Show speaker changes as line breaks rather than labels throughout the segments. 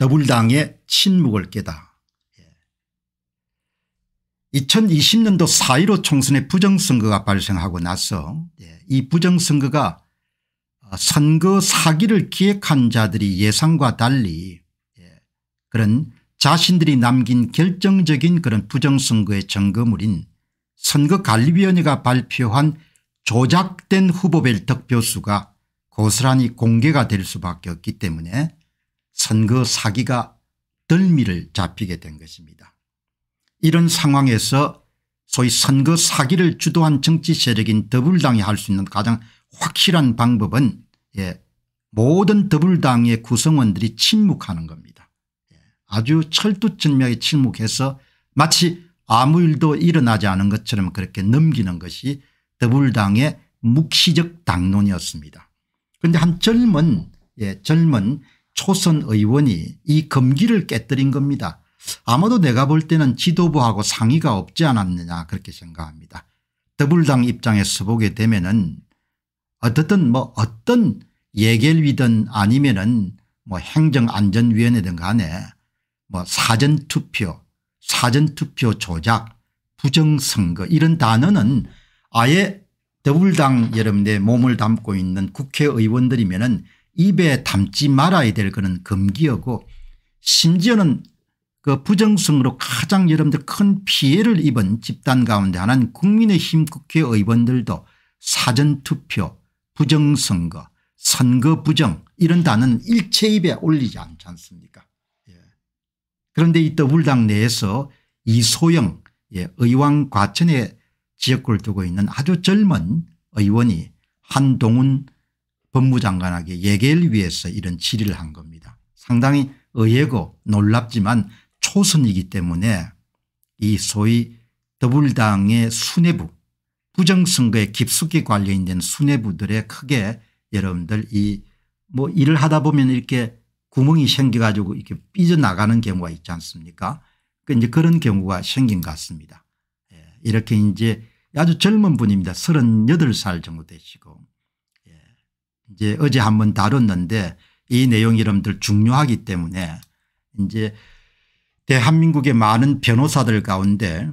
더불당의 침묵을 깨다 2020년도 예. 4.15 총선의 부정선거가 발생하고 나서 예, 이 부정선거가 어, 선거 사기를 기획한 자들이 예상과 달리 예, 그런 자신들이 남긴 결정적인 그런 부정선거의 점검물인 선거관리위원회가 발표한 조작된 후보별 득표수가 고스란히 공개가 될 수밖에 없기 때문에 선거 그 사기가 덜미를 잡히게 된 것입니다. 이런 상황에서 소위 선거 그 사기를 주도한 정치 세력인 더불당이 할 수 있는 가장 확실한 방법은 예, 모든 더불당의 구성원들이 침묵하는 겁니다. 예, 아주 철두철미하게 침묵해서 마치 아무 일도 일어나지 않은 것처럼 그렇게 넘기는 것이 더불당의 묵시적 당론이었습니다. 그런데 한 젊은 예, 젊은 초선 의원이 이 금기를 깨뜨린 겁니다. 아마도 내가 볼 때는 지도부하고 상의가 없지 않았느냐 그렇게 생각합니다. 더불당 입장에서 보게 되면 은 어떻든 뭐 어떤 예결위든 아니면 은뭐 행정안전위원회든 간에 뭐 사전투표 사전투표 조작 부정선거 이런 단어는 아예 더불당 여러분의 몸을 담고 있는 국회의원들이면 은 입에 담지 말아야 될 그런 금기였고 심지어는 그 부정성으로 가장 여러분들 큰 피해를 입은 집단 가운데 하나는 국민의힘 국회 의원들도 사전투표 부정선거 선거 부정 이런 단어는 일체 입에 올리지 않지 않습니까 예. 그런데 이 더불당 내에서 이소영 예, 의왕 과천의 지역구를 두고 있는 아주 젊은 의원이 한동훈 법무장관에게 예계를 위해서 이런 질의를 한 겁니다. 상당히 의외고 놀랍지만 초선이기 때문에 이 소위 더불당의 수뇌부 부정선거에 깊숙이 관련된 수뇌부들의 크게 여러분들 이 뭐 일을 하다 보면 이렇게 구멍이 생겨가지고 이렇게 삐져나가는 경우가 있지 않습니까 그 이제 그런 경우가 생긴 것 같습니다. 예, 이렇게 이제 아주 젊은 분입니다. 38살 정도 되시고 이제 어제 한 번 다뤘는데 이 내용 이름들 중요하기 때문에 이제 대한민국의 많은 변호사들 가운데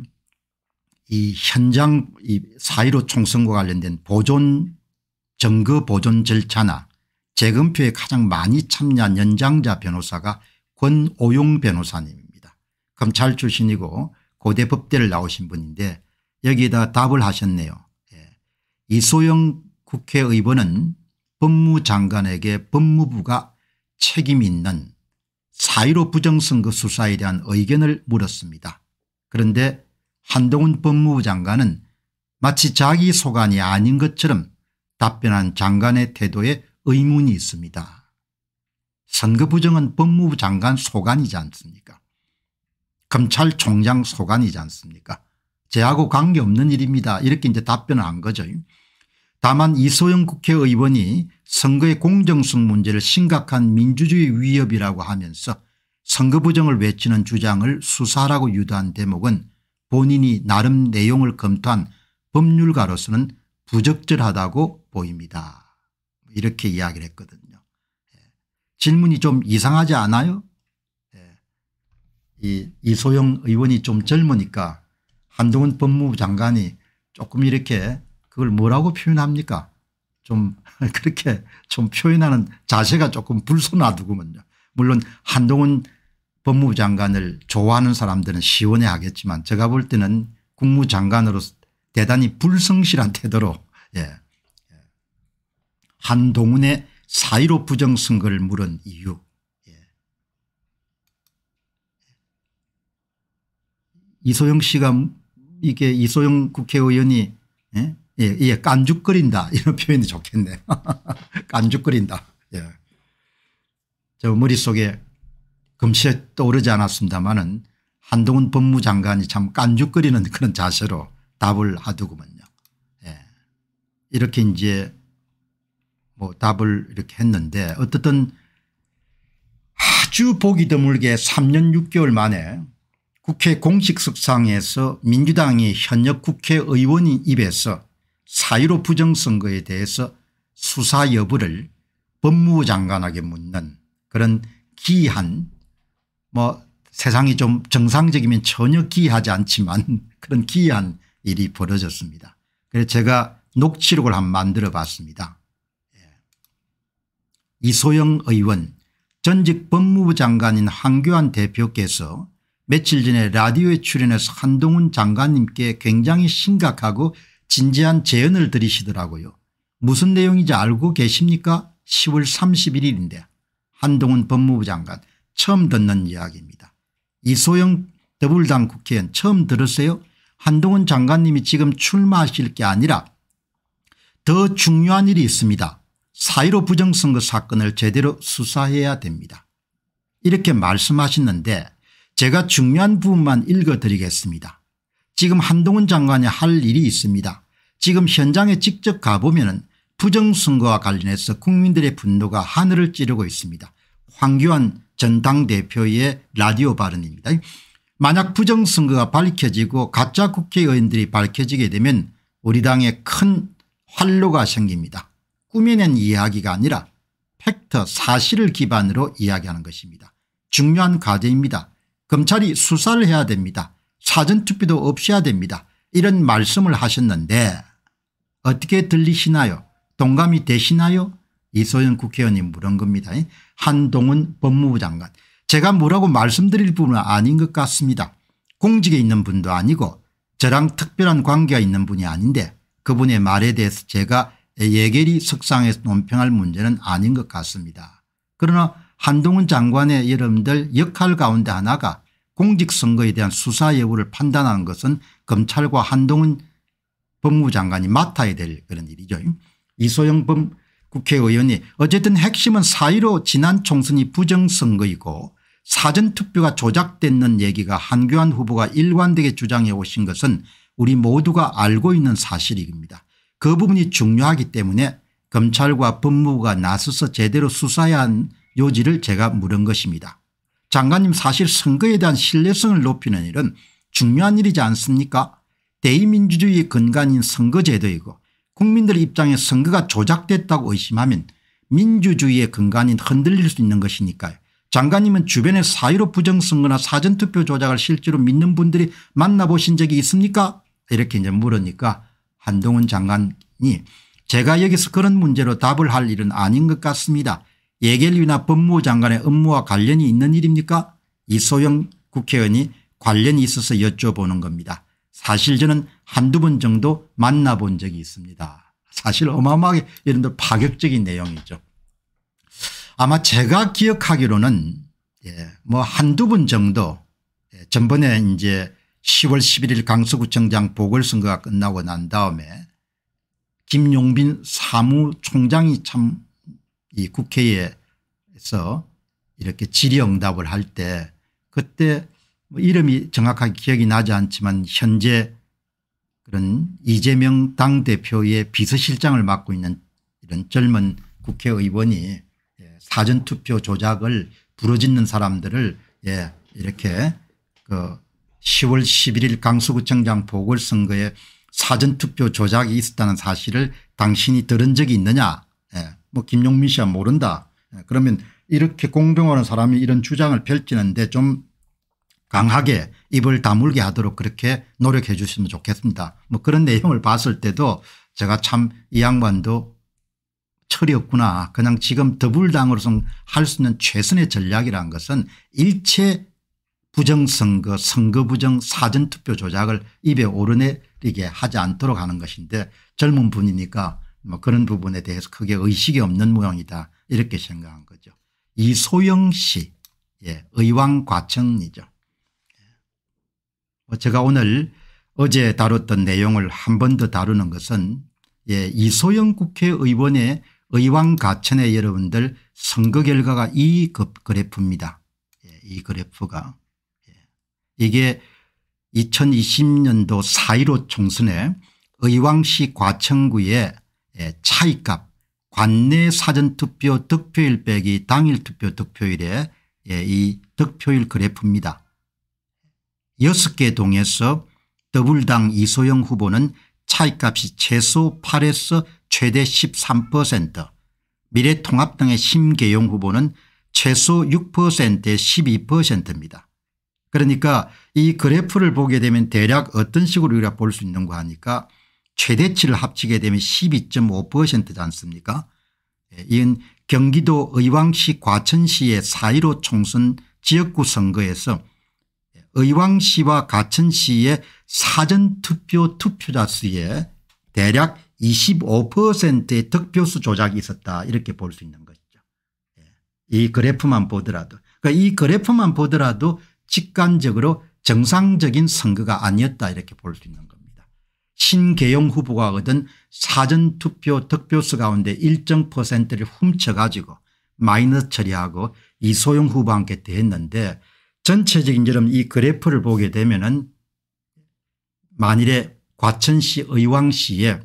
이 현장 이4.15 총선과 관련된 보존 증거 보존 절차나 재검표에 가장 많이 참여한 연장자 변호사가 권오용 변호사님입니다. 검찰 출신이고 고대 법대를 나오신 분인데 여기에다 답을 하셨네요. 예. 이소영 국회의원은 법무장관에게 법무부가 책임 있는 사1로 부정선거 그 수사에 대한 의견을 물었습니다. 그런데 한동훈 법무부 장관은 마치 자기 소관이 아닌 것처럼 답변한 장관의 태도에 의문이 있습니다. 선거 부정은 법무부 장관 소관이지 않습니까 검찰총장 소관이지 않습니까 제하고 관계없는 일입니다 이렇게 이제 답변을 한 거죠. 다만 이소영 국회의원이 선거의 공정성 문제를 심각한 민주주의 위협이라고 하면서 선거 부정을 외치는 주장을 수사라고 유도한 대목은 본인이 나름 내용을 검토한 법률가로서는 부적절하다고 보입니다. 이렇게 이야기를 했거든요. 예. 질문이 좀 이상하지 않아요? 예. 이 이소영 의원이 좀 젊으니까 한동훈 법무부 장관이 조금 이렇게 그걸 뭐라고 표현합니까? 좀 그렇게 좀 표현하는 자세가 조금 불손하더구먼요. 물론 한동훈 법무부 장관을 좋아하는 사람들은 시원해 하겠지만 제가 볼 때는 국무장관으로 대단히 불성실한 태도로
예. 예.
한동훈의 사의로 부정선거를 물은 이유 예. 이소영 씨가 이게 이소영 국회의원이 예? 예, 예, 깐죽거린다 이런 표현이 좋겠네요. 깐죽거린다. 예. 저 머릿속에 금세 떠오르지 않았습니다마는 한동훈 법무장관이 참 깐죽거리는 그런 자세로 답을 하더구먼요. 예. 이렇게 이제 뭐 답을 이렇게 했는데 어떻든 아주 보기 드물게 3년 6개월 만에 국회 공식 석상에서 민주당이 현역 국회의원인 입에서 4.15 부정선거에 대해서 수사 여부를 법무부 장관에게 묻는 그런 기이한 뭐 세상이 좀 정상적이면 전혀 기이하지 않지만 그런 기이한 일이 벌어졌습니다. 그래서 제가 녹취록을 한번 만들어 봤습니다. 예. 이소영 의원 전직 법무부 장관인 황교안 대표께서 며칠 전에 라디오에 출연해서 한동훈 장관님께 굉장히 심각하고 진지한 재연을 들이시더라고요. 무슨 내용인지 알고 계십니까 10월 31일인데 한동훈 법무부 장관 처음 듣는 이야기입니다. 이소영 더불당 국회의원 처음 들었어요 한동훈 장관님이 지금 출마하실 게 아니라 더 중요한 일이 있습니다. 사이로 부정선거 사건을 제대로 수사해야 됩니다. 이렇게 말씀하셨는데 제가 중요한 부분만 읽어드리겠습니다. 지금 한동훈 장관이 할 일이 있습니다. 지금 현장에 직접 가보면 부정선거와 관련해서 국민들의 분노가 하늘을 찌르고 있습니다. 황교안 전당대표의 라디오 발언입니다. 만약 부정선거가 밝혀지고 가짜 국회의원들이 밝혀지게 되면 우리 당에 큰 활로가 생깁니다. 꾸며낸 이야기가 아니라 팩터 사실을 기반으로 이야기하는 것입니다. 중요한 과제입니다. 검찰이 수사를 해야 됩니다. 사전투표도 없어야 됩니다. 이런 말씀을 하셨는데 어떻게 들리시나요 동감이 되시나요 이소연 국회의원님 물은 겁니다. 한동훈 법무부 장관 제가 뭐라고 말씀드릴 부분은 아닌 것 같습니다. 공직에 있는 분도 아니고 저랑 특별한 관계가 있는 분이 아닌데 그분의 말에 대해서 제가 예결이 석상에서 논평할 문제는 아닌 것 같습니다. 그러나 한동훈 장관의 여러분들 역할 가운데 하나가 공직선거에 대한 수사 여부를 판단하는 것은 검찰과 한동훈 법무부 장관이 맡아야 될 그런 일이죠. 이소영 법 국회의원이 어쨌든 핵심은 사1로 지난 총선이 부정선거이고 사전투표가 조작됐는 얘기가 한교안 후보가 일관되게 주장해 오신 것은 우리 모두가 알고 있는 사실입니다. 그 부분이 중요하기 때문에 검찰과 법무부가 나서서 제대로 수사해야 한 요지를 제가 물은 것입니다. 장관님 사실 선거에 대한 신뢰성을 높이는 일은 중요한 일이지 않습니까 대의민주주의의 근간인 선거제도이고 국민들 입장에 선거가 조작됐다고 의심하면 민주주의의 근간인 흔들릴 수 있는 것이니까요. 장관님은 주변에 사유로 부정선거나 사전투표 조작을 실제로 믿는 분들이 만나보신 적이 있습니까 이렇게 이제 물으니까 한동훈 장관이 제가 여기서 그런 문제로 답을 할 일은 아닌 것 같습니다. 예결위나 법무장관의 업무와 관련이 있는 일입니까 이소영 국회의원이 관련이 있어서 여쭤보는 겁니다. 사실 저는 한두 번 정도 만나본 적이 있습니다. 사실 어마어마하게 여러분들 파격적인 내용이죠. 아마 제가 기억하기로는 예, 뭐 한두 번 정도 예, 전번에 이제 10월 11일 강서구청장 보궐선거가 끝나고 난 다음에 김용빈 사무총장이 참이 국회에서 이렇게 질의응답을 할 때 그때 뭐 이름이 정확하게 기억이 나지 않지만 현재 그런 이재명 당대표의 비서실장을 맡고 있는 이런 젊은 국회의원이 예, 사전투표 조작을 부러짖는 사람들을 예 이렇게 그 10월 11일 강서구청장 보궐선거에 사전투표 조작이 있었다는 사실을 당신이 들은 적이 있느냐 예. 뭐 김용민 씨야 모른다. 예, 그러면 이렇게 공병호라는 사람이 이런 주장을 펼치는데 좀 강하게 입을 다물게 하도록 그렇게 노력해 주시면 좋겠습니다. 뭐 그런 내용을 봤을 때도 제가 참 이 양반도 철이 없구나. 그냥 지금 더불당으로서 할 수 있는 최선의 전략이란 것은 일체 부정선거 선거 부정 사전투표 조작을 입에 오르내리게 하지 않도록 하는 것인데 젊은 분이니까 뭐 그런 부분에 대해서 크게 의식이 없는 모양이다 이렇게 생각한 거죠. 이소영 씨 예, 의왕 과천이죠. 예. 뭐 제가 오늘 어제 다뤘던 내용을 한 번 더 다루는 것은 예, 이소영 국회의원의 의왕 과천의 여러분들 선거 결과가 이 그래프입니다. 예, 이 그래프가 예. 이게 2020년도 4.15 총선에 의왕시 과천구에 예, 차이값 관내 사전투표 득표일 빼기 당일투표 득표일의 예, 이 득표일 그래프입니다. 6개 동에서 더블당 이소영 후보는 차이값이 최소 8에서 최대 13% 미래통합당의 심계용 후보는 최소 6%에 12%입니다. 그러니까 이 그래프를 보게 되면 대략 어떤 식으로 우리가 볼 수 있는가 하니까 최대치를 합치게 되면 12.5%지 않습니까 예, 이건 경기도 의왕시 과천시의 4.15 총선 지역구 선거에서 의왕시와 과천시의 사전투표 투표자 수에 대략 25%의 득표수 조작이 있었다 이렇게 볼 수 있는 것이죠. 예, 이 그래프만 보더라도 그러니까 이 그래프만 보더라도 직관적으로 정상적인 선거가 아니었다 이렇게 볼 수 있는 것. 신계영 후보가 얻은 사전투표 득표수 가운데 일정 퍼센트를 훔쳐가지고 마이너스 처리하고 이소영 후보와 함께 대했는데 전체적인 여러분 이 그래프를 보게 되면 은 만일에 과천시 의왕시에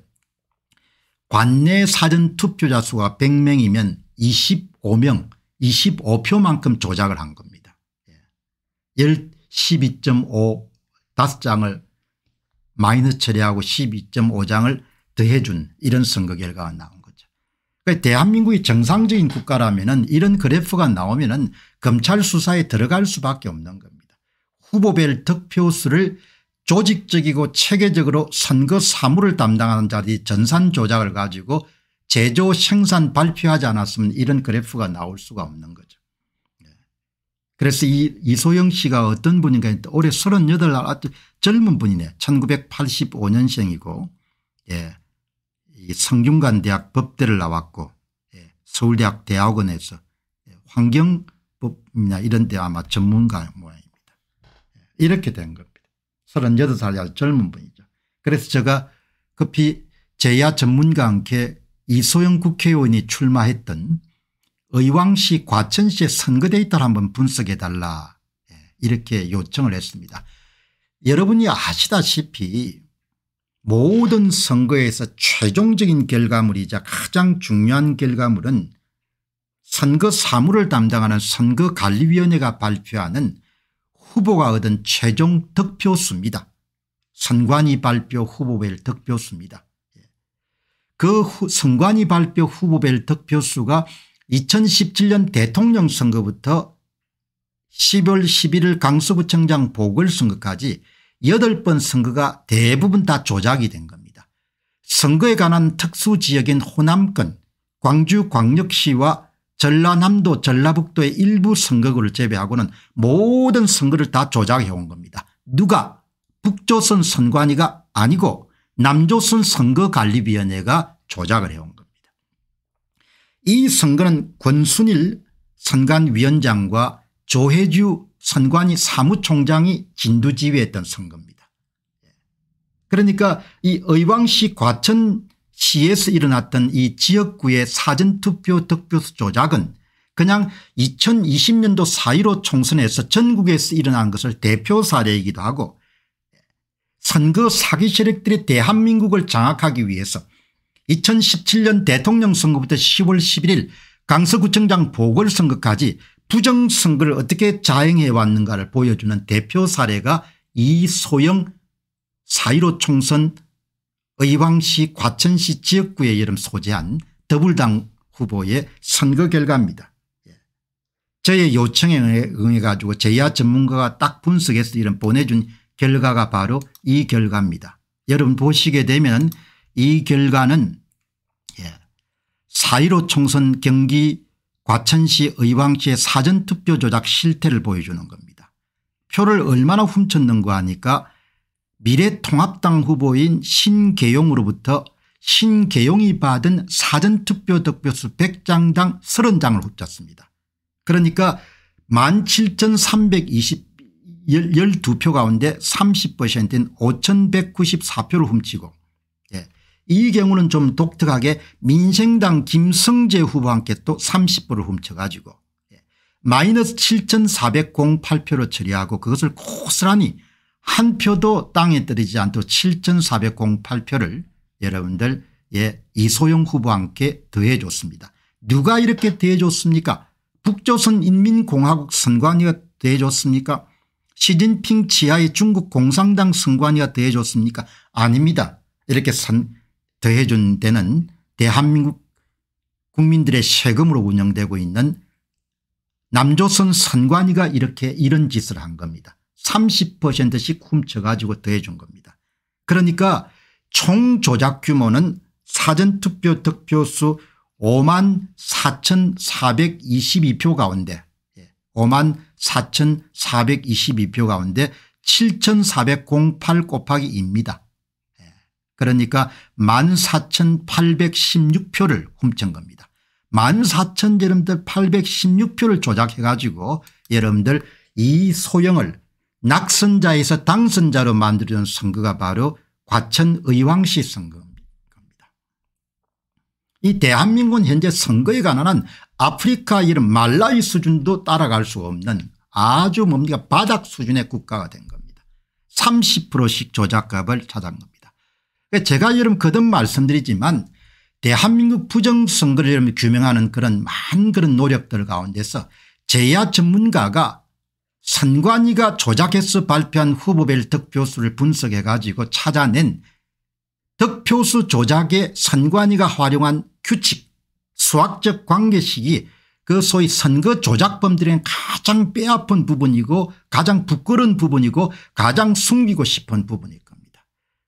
관내 사전투표자 수가 100명이면 25명 25표만큼 조작을 한 겁니다. 12.5 예. 5장을 마이너스 처리하고 12.5장을 더해 준 이런 선거 결과가 나온 거죠. 그러니까 대한민국이 정상적인 국가라면 은 이런 그래프가 나오면 은 검찰 수사에 들어갈 수밖에 없는 겁니다. 후보별 득표수를 조직적이고 체계적으로 선거 사무를 담당하는 자들이 전산 조작을 가지고 제조 생산 발표하지 않았으면 이런 그래프가 나올 수가 없는 거죠. 그래서 이 이소영 씨가 어떤 분인가 올해 38 아주 젊은 분이네 1985년생이고 예. 성균관대학 법대를 나왔고 예. 서울대학 대학원에서 예, 환경법이나 이런 데 아마 전문가 모양입니다. 예, 이렇게 된 겁니다. 38살 아주 젊은 분이죠. 그래서 제가 급히 제야 전문가 함께 이소영 국회의원이 출마했던 의왕시 과천시의 선거 데이터를 한번 분석해 달라 예, 이렇게 요청을 했습니다. 여러분이 아시다시피 모든 선거에서 최종적인 결과물이자 가장 중요한 결과물은 선거 사무를 담당하는 선거관리위원회가 발표하는 후보가 얻은 최종 득표수입니다. 선관위 발표 후보별 득표수입니다. 예. 그 후, 선관위 발표 후보별 득표수가 2017년 대통령 선거부터 1 0월 11일 강서구청장 보궐선거까지 8번 선거가 대부분 다 조작이 된 겁니다. 선거에 관한 특수지역인 호남권 광주광역시와 전라남도 전라북도의 일부 선거구를 제외하고는 모든 선거를 다 조작해온 겁니다. 누가 북조선 선관위가 아니고 남조선 선거관리위원회가 조작을 해온 겁니다. 이 선거는 권순일 선관위원장과 조혜주 선관위 사무총장이 진두지휘했던 선거입니다. 예. 그러니까 이 의왕시 과천시에서 일어났던 이 지역구의 사전투표 득표수 조작은 그냥 2020년도 4.15 총선에서 전국에서 일어난 것을 대표 사례이기도 하고 예. 선거 사기 세력들이 대한민국을 장악하기 위해서 2017년 대통령 선거부터 10월 11일 강서구청장 보궐선거까지 부정선거를 어떻게 자행해 왔는가를 보여주는 대표 사례가 이소영 4.15 총선 의왕시 과천시 지역구에 여름 소재한 더불당 후보의 선거 결과입니다. 예. 저의 요청에 응해 가지고 제야 전문가가 딱 분석해서 이런 보내준 결과가 바로 이 결과입니다. 여러분 보시게 되면 이 결과는 4.15 총선 경기 과천시 의왕시의 사전투표 조작 실태를 보여주는 겁니다. 표를 얼마나 훔쳤는가 하니까 미래통합당 후보인 신계용으로부터 신계용이 받은 사전투표 득표수 100장당 30장을 훔쳤습니다. 그러니까 17,320 12표 가운데 30%인 5,194표를 훔치고 이 경우는 좀 독특하게 민생당 김성재 후보와 함께 또3 0를 훔쳐가지고 예, 마이너스 7408표로 처리하고 그것을 고스란히 한 표도 땅에 떨어지지 않도록 7408표를 여러분들 예, 이소영 후보와 함께 더해줬습니다. 누가 이렇게 더해줬습니까 북조선 인민공화국 선관위가 더해줬습니까 시진핑 지하의 중국 공산당 선관위가 더해줬습니까 아닙니다. 이렇게 선, 더해준 데는 대한민국 국민들의 세금으로 운영되고 있는 남조선 선관위가 이렇게 이런 짓을 한 겁니다. 30%씩 훔쳐가지고 더해준 겁니다. 그러니까 총 조작 규모는 사전투표 득표수 5만 4,422표 가운데 5만 예, 4,422표 가운데 7,408 곱하기 입니다 그러니까 14,816표를 훔친 겁니다. 14,000 여러분들 816표를 조작해 가지고 여러분들 이소형을 낙선자에서 당선자로 만들어준 선거가 바로 과천의왕시 선거입니다. 이 대한민국은 현재 선거에 관한 아프리카 이런 말라이 수준도 따라갈 수 없는 아주 뭡니까 바닥 수준의 국가가 된 겁니다. 30%씩 조작값을 찾은 겁니다. 제가 여러분 거듭 말씀드리지만 대한민국 부정선거를 여러분 규명하는 그런 많은 그런 노력들 가운데서 제야 전문가가 선관위가 조작해서 발표한 후보별 득표수를 분석해 가지고 찾아낸 득표수 조작에 선관위가 활용한 규칙 수학적 관계식이 그 소위 선거 조작범들은 가장 뼈아픈 부분이고 가장 부끄러운 부분이고 가장 숨기고 싶은 부분이고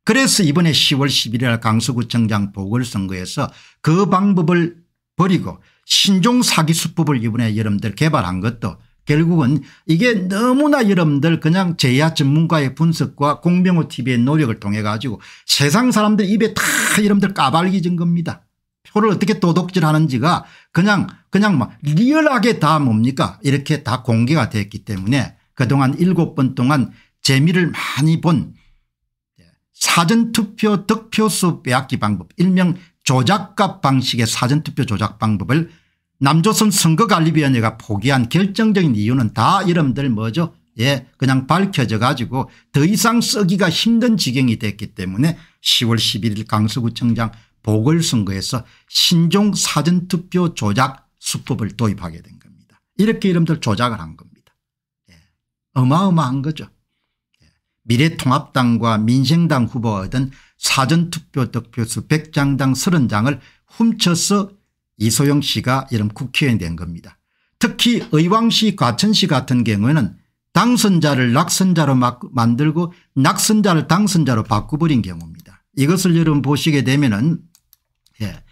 그래서 이번에 10월 11일 강서구청장 보궐선거에서 그 방법을 버리고 신종 사기수법을 이번에 여러분들 개발한 것도 결국은 이게 너무나 여러분들 그냥 제야 전문가의 분석과 공병호 tv의 노력을 통해 가지고 세상 사람들 입에 다 여러분들 까발기진 겁니다. 표를 어떻게 도둑질하는지가 그냥 그냥 막 리얼하게 다 뭡니까 이렇게 다 공개가 됐기 때문에 그동안 7번 동안 재미를 많이 본 사전투표 득표수 빼앗기 방법 일명 조작값 방식의 사전투표 조작 방법을 남조선 선거관리위원회가 포기한 결정적인 이유는 다 여러분들 뭐죠 예 그냥 밝혀져 가지고 더 이상 쓰기가 힘든 지경이 됐기 때문에 10월 11일 강서구청장 보궐선거에서 신종 사전투표 조작 수법을 도입하게 된 겁니다. 이렇게 이름들 조작을 한 겁니다. 예. 어마어마한 거죠. 미래통합당과 민생당 후보가 얻은 사전투표 득표수 100장당 30장을 훔쳐서 이소영 씨가 이름 국회의원이 된 겁니다. 특히 의왕시 과천시 같은 경우에는 당선자를 낙선자로 만들고 낙선자를 당선자로 바꿔버린 경우입니다. 이것을 여러분 보시게 되면 은 예,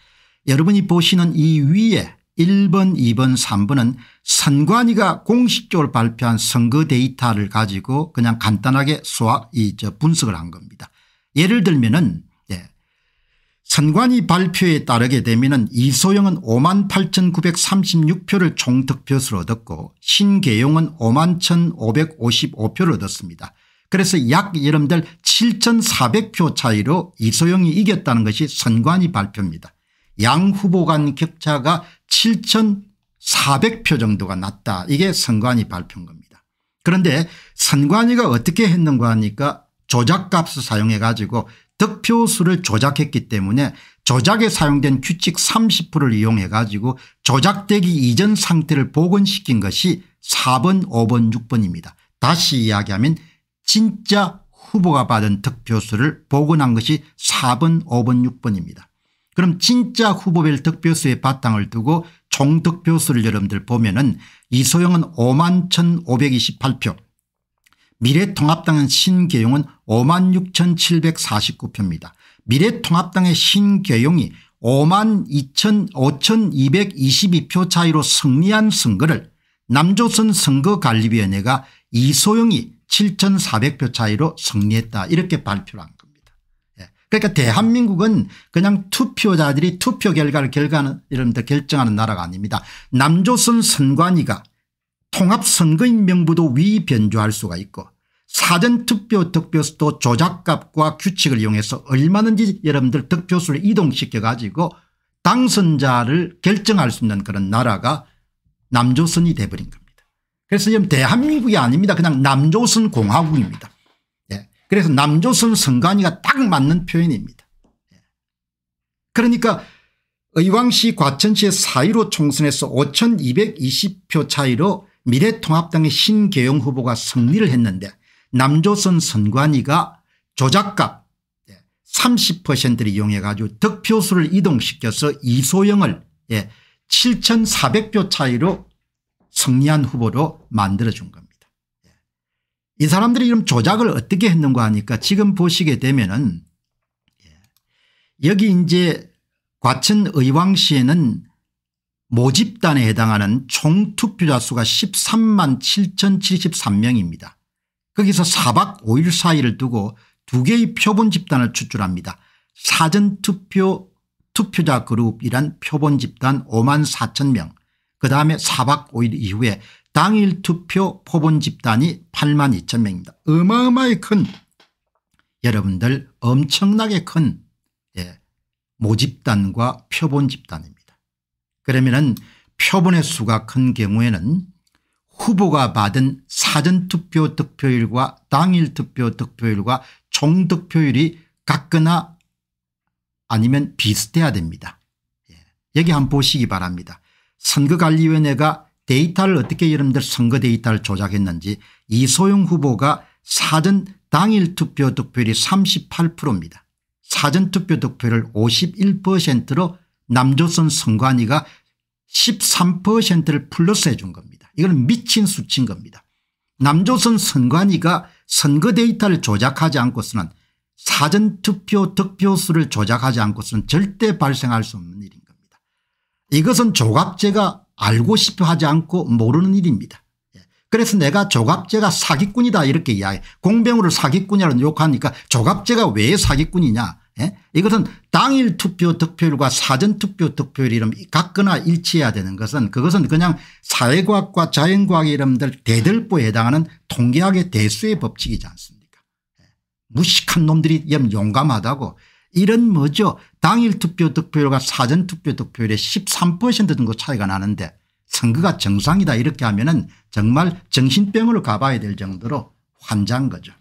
여러분이 보시는 이 위에 1번 2번 3번은 선관위가 공식적으로 발표한 선거 데이터를 가지고 그냥 간단하게 수학, 이저 분석을 한 겁니다. 예를 들면 은 예. 선관위 발표에 따르게 되면 은 이소영은 5만 8,936표를 총득표수로 얻었고 신계용은 5만 1,555표를 얻었습니다. 그래서 약 여러분들 7,400표 차이로 이소영이 이겼다는 것이 선관위 발표입니다. 양 후보 간 격차가 7,400표 정도가 났다. 이게 선관위 발표인 겁니다. 그런데 선관위가 어떻게 했는가 하니까 조작값을 사용해 가지고 득표수를 조작했기 때문에 조작에 사용된 규칙 30%를 이용해 가지고 조작되기 이전 상태를 복원시킨 것이 4번 5번 6번입니다. 다시 이야기하면 진짜 후보가 받은 득표수를 복원한 것이 4번 5번 6번입니다. 그럼 진짜 후보별 득표수의 바탕을 두고 총 득표수를 여러분들 보면 은 이소영은 5만 1528표 미래통합당은 신계용은 5만 6749표입니다. 미래통합당의 신계용이 5만 2 5222표 차이로 승리한 선거를 남조선 선거관리위원회가 이소영이 7400표 차이로 승리했다 이렇게 발표를 한 거예요. 그러니까 대한민국은 그냥 투표자들이 투표 결과를 결과는 이름대 결정하는 나라가 아닙니다. 남조선 선관위가 통합선거인 명부도 위변조할 수가 있고 사전투표 득표수도 조작값과 규칙을 이용해서 얼마든지 여러분들 득표수를 이동시켜 가지고 당선자를 결정할 수 있는 그런 나라가 남조선이 돼버린 겁니다. 그래서 지금 대한민국이 아닙니다. 그냥 남조선 공화국입니다. 그래서 남조선 선관위가 딱 맞는 표현입니다. 예. 그러니까 의왕시 과천시의 4.15 총선에서 5220표 차이로 미래통합당의 신계영 후보가 승리를 했는데 남조선 선관위가 조작값 30%를 예, 이용해 가지고 득표수를 이동시켜서 이소영을 7,400표 예, 차이로 승리한 후보로 만들어준 겁니다. 이 사람들이 이런 조작을 어떻게 했는가 하니까 지금 보시게 되면은 예, 여기 이제 과천 의왕시에는 모집단에 해당하는 총 투표자 수가 13만 7,073명입니다. 거기서 4박 5일 사이를 두고 두 개의 표본 집단을 추출합니다. 사전투표 투표자 그룹이란 표본 집단 5만 4천 명, 그 다음에 4박 5일 이후에 당일 투표 포본 집단이 8만 2천 명입니다. 어마어마히 큰 여러분들 엄청나게 큰 예, 모집단과 표본 집단입니다. 그러면은 표본의 수가 큰 경우에는 후보가 받은 사전투표 득표율과 당일 투표 득표율과 총득표율이 같거나 아니면 비슷해야 됩니다. 예. 여기 한번 보시기 바랍니다. 선거관리위원회가 데이터를 어떻게 여러분들 선거 데이터를 조작했는지 이소영 후보가 사전 당일 투표 득표율이 38%입니다. 사전 투표 득표율을 51%로 남조선 선관위가 13%를 플러스해 준 겁니다. 이건 미친 수치인 겁니다. 남조선 선관위가 선거 데이터를 조작하지 않고서는 사전투표 득표수를 조작하지 않고서는 절대 발생할 수 없는 일인 겁니다. 이것은 조갑제가 알고 싶어 하지 않고 모르는 일입니다. 예. 그래서 내가 조갑제가 사기꾼이다 이렇게 이야기 공병우를 사기꾼이라는 욕하니까 조갑제가 왜 사기꾼이냐 예? 이것은 당일 투표 득표율과 사전 투표 득표율 이름 같거나 일치해야 되는 것은 그것은 그냥 사회과학과 자연과학 이름들 대들보에 해당하는 통계학의 대수의 법칙이지 않습니까 예. 무식한 놈들이 용감하다고 이런 뭐죠 당일 투표 득표율과 사전 투표 득표율의 13% 정도 차이가 나는데 선거가 정상이다 이렇게 하면 은 정말 정신병으로 가봐야 될 정도로 환장 거죠.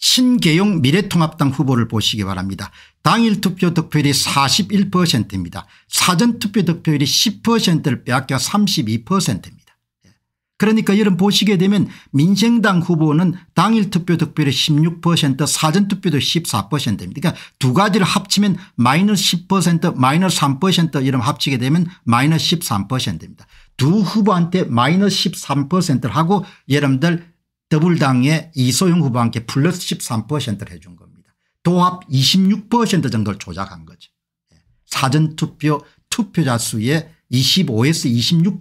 신계용 미래통합당 후보를 보시기 바랍니다. 당일 투표 득표율이 41%입니다. 사전 투표 득표율이 10%를 빼앗겨 32%입니다. 그러니까 여러분 보시게 되면 민생당 후보는 당일 투표 득표율이 16% 사전 투표도 14%입니다. 그러니까 두 가지를 합치면 마이너스 10% 마이너스 3% 이런 합치게 되면 마이너스 13%입니다. 두 후보한테 마이너스 13%를 하고 여러분들 더블당의 이소영 후보한테 플러스 13%를 해준 겁니다. 도합 26% 정도를 조작한 거죠. 예. 사전투표 투표자 수의 25에서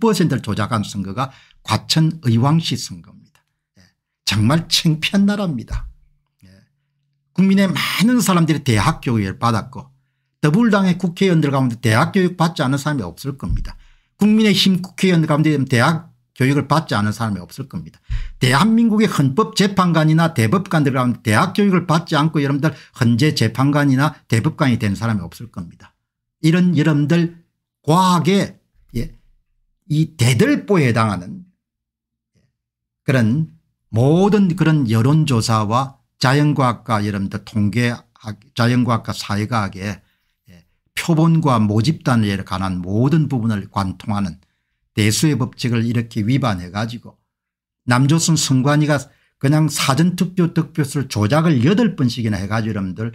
26%를 조작한 선거가 과천 의왕시 선거입니다. 예. 정말 창피한 나라입니다. 예. 국민의 많은 사람들이 대학 교육을 받았고 더불당의 국회의원들 가운데 대학 교육 받지 않은 사람이 없을 겁니다. 국민의힘 국회의원 가운데 대학 교육을 받지 않은 사람이 없을 겁니다. 대한민국의 헌법재판관이나 대법관들 가운데 대학 교육을 받지 않고 여러분들 헌재 재판관이나 대법관이 된 사람이 없을 겁니다. 이런 여러분들 과학의 예, 이 대들보에 해당하는 그런 모든 그런 여론조사와 자연과학과 여러분들 통계 자연과학과 사회과학의 예, 표본과 모집단에 관한 모든 부분을 관통하는 대수의 법칙을 이렇게 위반해 가지고 남조선 선관위가 그냥 사전투표 득표수를 조작을 8번씩이나 해가지고 여러분들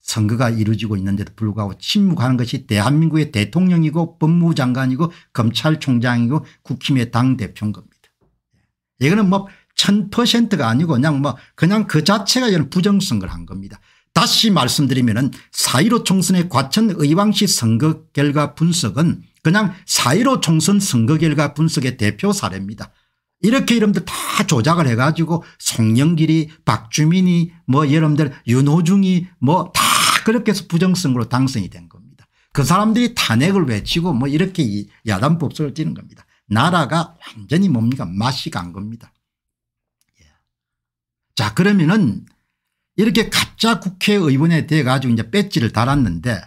선거가 이루어지고 있는데도 불구하고 침묵하는 것이 대한민국의 대통령이고 법무 장관이고 검찰총장이고 국힘의 당대표인 겁니다. 이거는 뭐 1000%가 아니고 그냥 뭐 그냥 그 자체가 이런 부정선거를 한 겁니다. 다시 말씀드리면은 4.15 총선의 과천 의왕시 선거 결과 분석은 그냥 4.15 총선 선거 결과 분석의 대표 사례입니다. 이렇게 여러분들 다 조작을 해가지고 송영길이 박주민이 뭐 여러분들 윤호중이 뭐 다 그렇게 해서 부정선거로 당선이 된 겁니다. 그 사람들이 탄핵을 외치고 뭐 이렇게 야단 법석을 찌는 겁니다. 나라가 완전히 뭡니까 맛이 간 겁니다. 예. 자 그러면은 이렇게 가짜 국회의원에 대해 가지고 이제 배지를 달았는데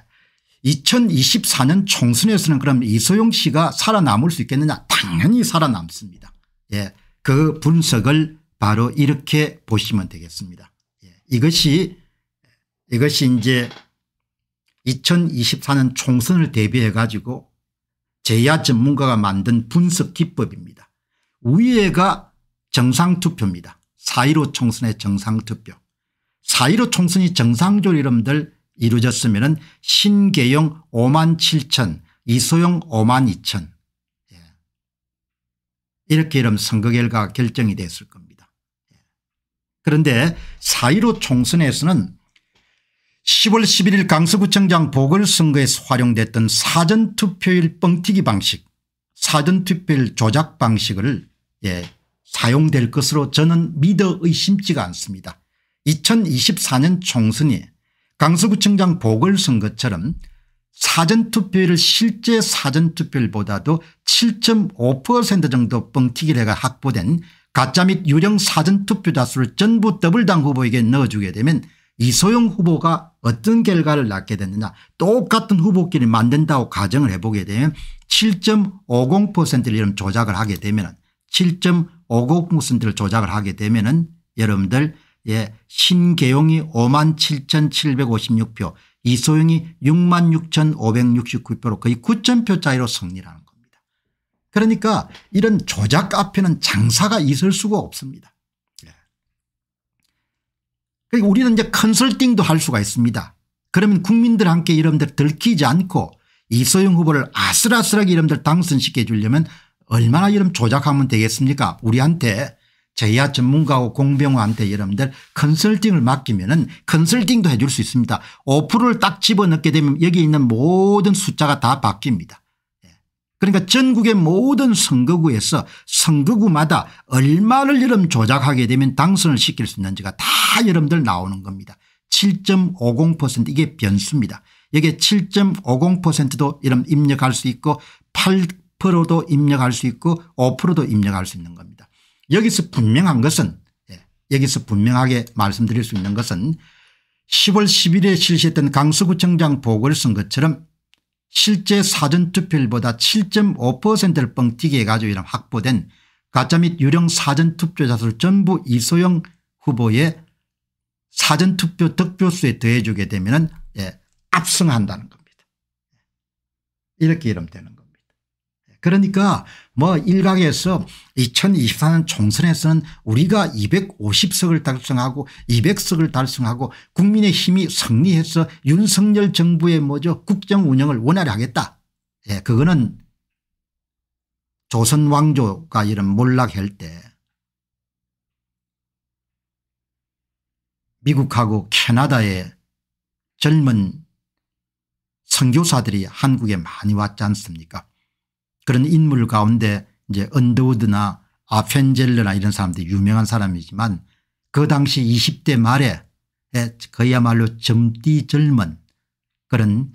2024년 총선에서는 그럼 이소영 씨가 살아남을 수 있겠느냐 당연히 살아남습니다. 예. 그 분석을 바로 이렇게 보시면 되겠습니다. 예. 이것이 이것이 이제 2024년 총선을 대비해 가지고 제야 전문가가 만든 분석 기법입니다. 우회가 정상투표입니다. 4.15 총선의 정상투표. 4.15 총선이 정상조리름들 이루어졌으면 신계영 5만 7천 이소영 5만 2천 예. 이렇게 이름 선거 결과 결정이 됐을 겁니다. 예. 그런데 4.15 총선에서는 10월 11일 강서구청장 보궐선거에서 활용됐던 사전투표일 뻥튀기 방식 사전투표일 조작 방식을 예, 사용될 것으로 저는 믿어 의심치가 않습니다. 2024년 총선이 강서구청장 보궐선거처럼 사전투표율을 실제 사전투표율보다도 7.5% 정도 뻥튀기래가 확보된 가짜 및 유령 사전투표자 수를 전부 더블당 후보에게 넣어주게 되면 이소영 후보가 어떤 결과를 낳게 됐느냐 똑같은 후보끼리 만든다고 가정을 해보게 되면 7.50%를 여러 조작을 하게 되면 7.50%를 조작을 하게 되면 은 여러분들 예, 신계용이 5만 7,756표 이소영이 6만 6,569표로 거의 9 0표 차이로 승리라는 겁니다. 그러니까 이런 조작 앞에는 장사가 있을 수가 없습니다. 그러니까 우리는 이제 컨설팅도 할 수가 있습니다. 그러면 국민들 함께 이름들 들키지 않고 이소영 후보를 아슬아슬하게 이름들 당선시켜 주려면 얼마나 이름 조작하면 되겠습니까 우리한테 제야 전문가하고 공병호한테 여러분들 컨설팅을 맡기면 은 컨설팅도 해줄 수 있습니다. 5%를 딱 집어넣게 되면 여기 있는 모든 숫자가 다 바뀝니다. 예. 그러니까 전국의 모든 선거구에서 선거구마다 얼마를 이름 조작하게 되면 당선을 시킬 수 있는지가 다다 여러분들 나오는 겁니다. 7.50% 이게 변수입니다. 여기에 7.50%도 여러분 입력할 수 있고 8%도 입력할 수 있고 5%도 입력할 수 있는 겁니다. 여기서 분명한 것은 예, 여기서 분명하게 말씀드릴 수 있는 것은 10월 10일에 실시했던 강서구청장 보궐선거처럼 실제 사전투표율보다 7.5%를 뻥튀기 해가지고 이런 확보된 가짜 및 유령 사전투표자 수를 전부 이소영 후보의 사전투표 득표수에 더해주게 되면 예, 압승한다는 겁니다. 이렇게 이름 되는 겁니다. 예, 그러니까 뭐 일각에서 2024년 총선에서는 우리가 250석을 달성하고 200석을 달성하고 국민의힘이 승리해서 윤석열 정부의 뭐죠 국정 운영을 원활히 하겠다. 예, 그거는 조선왕조가 이런 몰락할 때 미국하고 캐나다의 젊은 선교사들이 한국에 많이 왔지 않습니까 그런 인물 가운데 이제 언더우드나 아펜젤러나 이런 사람들이 유명한 사람이지만 그 당시 20대 말에 그야말로 젊디 젊은 그런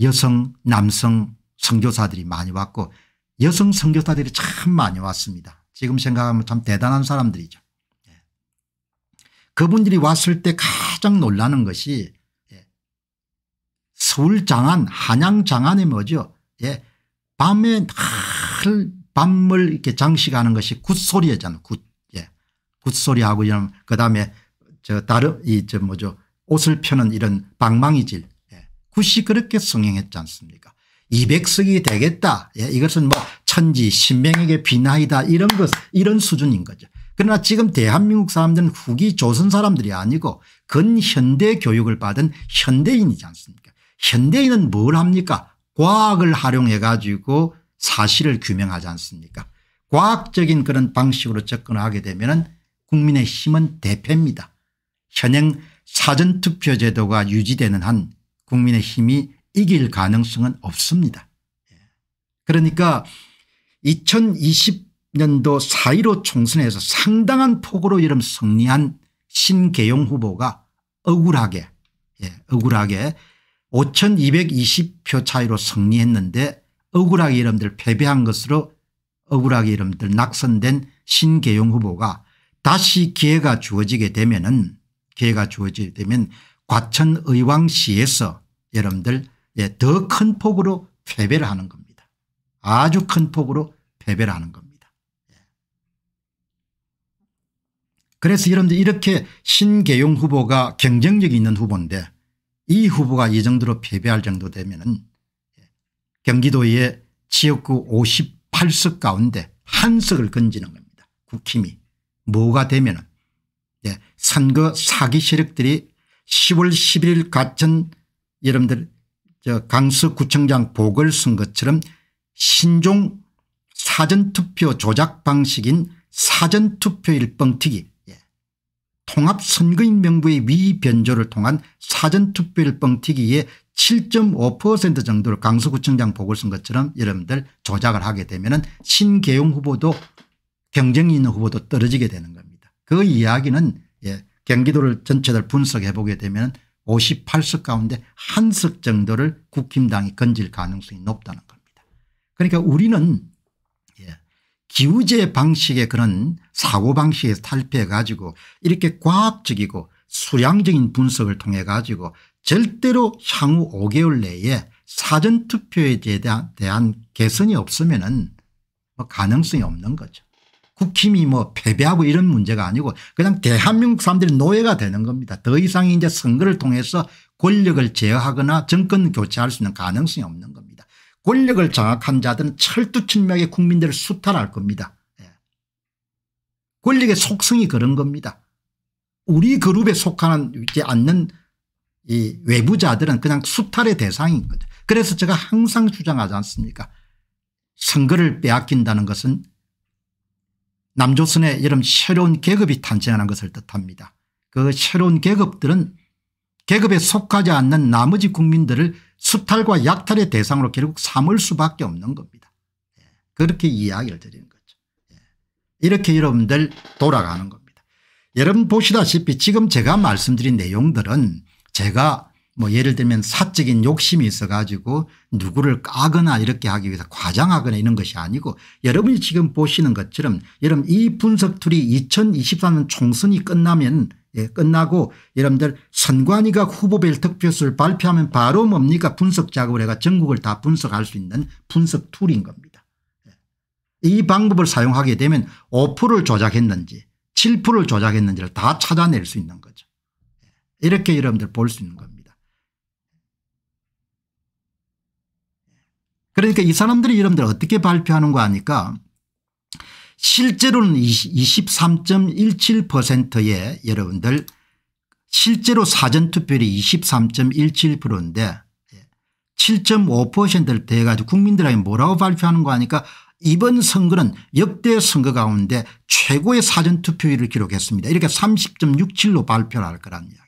여성 남성 선교사들이 많이 왔고 여성 선교사들이 참 많이 왔습니다. 지금 생각하면 참 대단한 사람들이죠. 그분들이 왔을 때 가장 놀라는 것이 예. 서울 장안 한양 장안이 뭐죠 예. 밤에 늘 밤을 이렇게 장식하는 것이 굿소리잖아요 굿. 예. 굿소리하고 이런 그다음에 저 다른 이저 뭐죠 옷을 펴는 이런 방망이질 예. 굿이 그렇게 성행했지 않습니까 200석이 되겠다 예. 이것은 뭐 천지 신명에게 비나이다 이런 것 이런 수준인 거죠 그러나 지금 대한민국 사람들은 후기 조선 사람들이 아니고 근현대 교육을 받은 현대인이지 않습니까 현대인은 뭘 합니까 과학을 활용해 가지고 사실을 규명하지 않습니까 과학적인 그런 방식으로 접근하게 되면 국민의 힘은 대패입니다. 현행 사전투표 제도가 유지되는 한 국민의 힘이 이길 가능성은 없습니다. 예. 그러니까 2020 년도 4.15 총선에서 상당한 폭으로 이름 승리한 신계용 후보가 억울하게 예, 억울하게 5220표 차이로 승리했는데 억울하게 이름들 패배한 것으로 억울하게 이름들 낙선된 신계용 후보가 다시 기회가 주어지게 되면은 기회가 주어지게 되면 과천의왕시에서 여러분들 예, 더큰 폭으로 패배를 하는 겁니다. 아주 큰 폭으로 패배를 하는 겁니다. 그래서 여러분들 이렇게 신계용 후보가 경쟁력이 있는 후보인데 이 후보가 이 정도로 패배할 정도 되면 은 경기도의 지역구 58석 가운데 한 석을 건지는 겁니다. 국힘이 뭐가 되면 은 예, 선거 사기 세력들이 10월 11일 같은 여러분들 저 강서구청장 보궐선거처럼 신종 사전투표 조작 방식인 사전투표일 뻥튀기 통합선거인 명부의 위변조를 통한 사전투표율 뻥튀기에 7.5% 정도를 강서구청장 보궐선거처럼 여러분들 조작을 하게 되면 은 신계용 후보도 경쟁이 있는 후보도 떨어지게 되는 겁니다. 그 이야기는 예, 경기도를 전체를 분석해 보게 되면 58석 가운데 한 석 정도를 국힘당이 건질 가능성이 높다는 겁니다. 그러니까 우리는 기우제 방식의 그런 사고방식에서 탈피해 가지고 이렇게 과학적이고 수량적인 분석을 통해 가지고 절대로 향후 5개월 내에 사전투표에 대한 개선이 없으면 은뭐 가능성이 없는 거죠. 국힘이 뭐 패배하고 이런 문제가 아니고 그냥 대한민국 사람들이 노예가 되는 겁니다. 더 이상 이제 선거를 통해서 권력을 제어하거나 정권 교체할 수 있는 가능성이 없는 겁니다. 권력을 장악한 자들은 철두철미하게 국민들을 수탈할 겁니다. 예. 권력의 속성이 그런 겁니다. 우리 그룹에 속하지 는있 않는 이 외부자들은 그냥 수탈의 대상인 거죠. 그래서 제가 항상 주장하지 않습니까 선거를 빼앗긴다는 것은 남조선의 여름 새로운 계급이 탄생하는 것을 뜻합니다. 그 새로운 계급들은 계급에 속하지 않는 나머지 국민들을 수탈과 약탈의 대상으로 결국 삼을 수밖에 없는 겁니다. 예, 그렇게 이야기를 드리는 거죠. 예, 이렇게 여러분들 돌아가는 겁니다. 여러분 보시다시피 지금 제가 말씀드린 내용들은 제가 뭐 예를 들면 사적인 욕심이 있어 가지고 누구를 까거나 이렇게 하기 위해서 과장하거나 이런 것이 아니고 여러분이 지금 보시는 것처럼 여러분 이 분석 툴이 2023년 총선이 끝나면 예, 끝나고 여러분들 선관위가 후보별 득표수를 발표하면 바로 뭡니까 분석 작업을 해가 전국을 다 분석할 수 있는 분석 툴인 겁니다. 예. 이 방법을 사용하게 되면 5%를 조작했는지 7%를 조작했는지를 다 찾아낼 수 있는 거죠. 예. 이렇게 여러분들 볼 수 있는 겁니다. 그러니까 이 사람들이 여러분들 어떻게 발표하는 거 아니까 실제로는 23.17%에 여러분들 실제로 사전투표율이 23.17%인데 7.5%를 대가지고 국민들에게 뭐라고 발표하는 거 하니까 이번 선거는 역대 선거 가운데 최고의 사전투표율을 기록했습니다. 이렇게 30.67로 발표를 할 거란 이야기죠.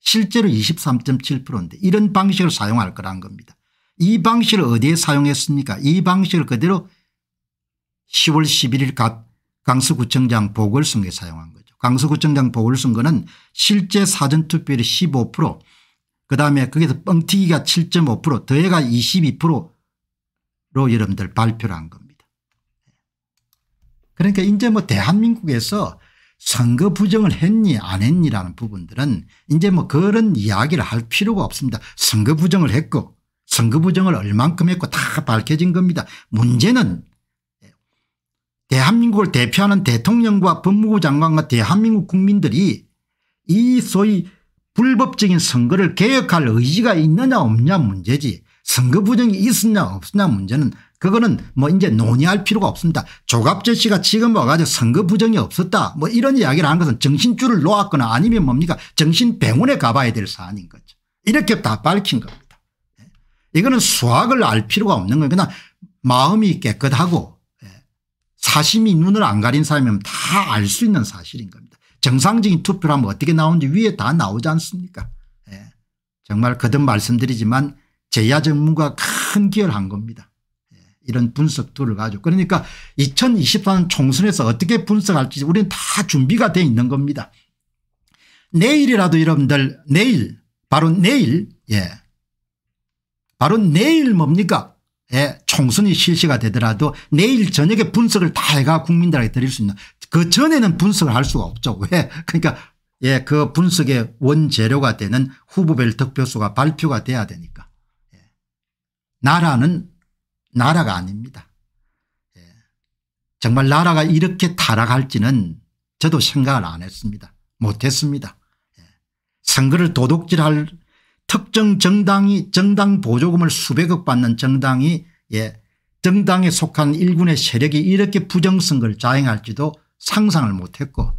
실제로 23.7%인데 이런 방식을 사용할 거란 겁니다. 이 방식을 어디에 사용했습니까 이 방식을 그대로 10월 11일 갓 강서구청장 보궐선거에 사용한 거죠. 강서구청장 보궐선거는 실제 사전투표율이 15% 그다음에 거기서 뻥튀기가 7.5% 더해가 22%로 여러분들 발표를 한 겁니다. 그러니까 이제 뭐 대한민국에서 선거 부정을 했니 안 했니라는 부분들은 이제 뭐 그런 이야기를 할 필요가 없습니다. 선거 부정을 했고 선거 부정을 얼만큼 했고 다 밝혀진 겁니다. 문제는 대한민국을 대표하는 대통령과 법무부 장관과 대한민국 국민들이 이 소위 불법적인 선거를 개혁할 의지가 있느냐 없냐 문제지 선거 부정이 있었냐 없었냐 문제는 그거는 뭐 이제 논의할 필요가 없습니다. 조갑재 씨가 지금 와가지고 선거 부정이 없었다 뭐 이런 이야기를 하는 것은 정신줄을 놓았거나 아니면 뭡니까 정신병원에 가봐야 될 사안인 거죠. 이렇게 다 밝힌 겁니다. 네. 이거는 수학을 알 필요가 없는 거예요. 그냥 마음이 깨끗하고 사심이 눈을 안 가린 사람이면 다 알 수 있는 사실인 겁니다. 정상적인 투표를 하면 어떻게 나오는지 위에 다 나오지 않습니까 예. 정말 거듭 말씀드리지만 제야 전문가 큰 기여를 한 겁니다. 예. 이런 분석 툴을 가지고 그러니까 2023 총선에서 어떻게 분석할지 우리는 다 준비가 돼 있는 겁니다. 내일이라도 여러분들 내일 바로 내일 예 바로 내일 뭡니까 에 예, 총선이 실시가 되더라도 내일 저녁에 분석을 다 해가 국민들에게 드릴 수 있는 그 전에는 분석을 할 수가 없죠. 왜 그러니까 예, 그 분석의 원재료가 되는 후보별 득표수가 발표가 돼야 되니까. 예. 나라는 나라가 아닙니다. 예. 정말 나라가 이렇게 타락할지는 저도 생각을 안 했습니다. 못했습니다. 예. 선거를 도둑질할 특정 정당이 정당 보조금을 수백억 받는 정당이 예, 정당에 속한 일군의 세력이 이렇게 부정선거를 자행할지도 상상을 못했고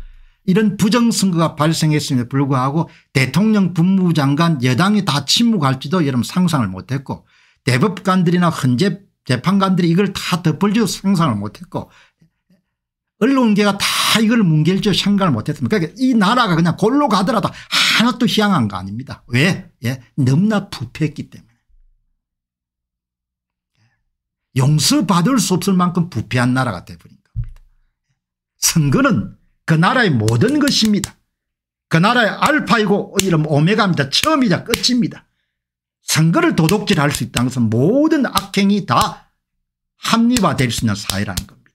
이런 부정선거가 발생했음에 불구하고 대통령 법무장관 여당이 다 침묵할지도 여러분 상상을 못했고 대법관들이나 헌재 재판관들이 이걸 다 덮을지도 상상을 못했고 언론계가 다 이걸 뭉갤지도 생각을 못했습니다. 그러니까 이 나라가 그냥 골로 가더라도 하나도 희양한 거 아닙니다.
왜? 예?
너무나 부패했기 때문에. 용서받을 수 없을 만큼 부패한 나라가 돼버린 겁니다. 선거는 그 나라의 모든 것입니다. 그 나라의 알파이고 이름 오메가입니다. 처음이자 끝입니다. 선거를 도둑질할 수 있다는 것은 모든 악행이 다 합리화될 수 있는 사회라는 겁니다.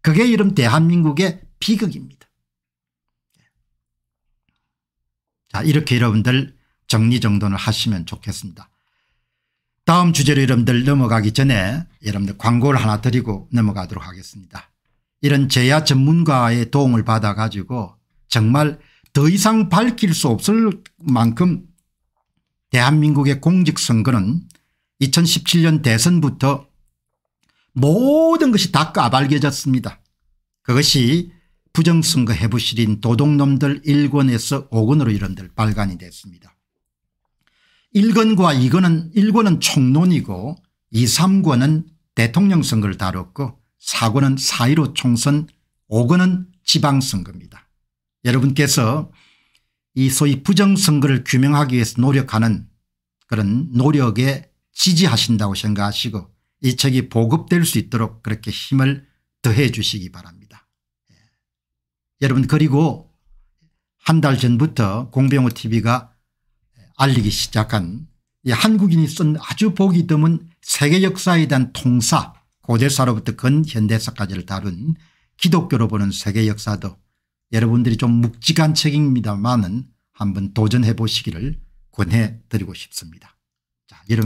그게 이름 대한민국의 비극입니다. 자 이렇게 여러분들 정리정돈을 하시면 좋겠습니다. 다음 주제로 여러분들 넘어가기 전에 여러분들 광고를 하나 드리고 넘어가도록 하겠습니다. 이런 제야 전문가의 도움을 받아 가지고 정말 더 이상 밝힐 수 없을 만큼 대한민국의 공직선거는 2017년 대선부터 모든 것이 다 까발겨졌습니다. 그것이 부정선거 해부실인 도둑놈들 1권에서 5권으로 이런 들 발간이 됐습니다. 1권과 2권은 1권은 총론이고 2, 3권은 대통령 선거를 다뤘고 4권은 4.15 총선 5권은 지방선거입니다. 여러분께서 이 소위 부정선거를 규명하기 위해서 노력하는 그런 노력에 지지하신다고 생각하시고 이 책이 보급될 수 있도록 그렇게 힘을 더해 주시기 바랍니다. 여러분 그리고 한 달 전부터 공병호 tv가 알리기 시작한 한국인이 쓴 아주 보기 드문 세계 역사에 대한 통사 고대사로부터 근현대사까지를 다룬 기독교로 보는 세계 역사도 여러분들이 좀 묵직한 책입니다만은 한번 도전해 보시기를 권해 드리고 싶습니다. 자, 여러분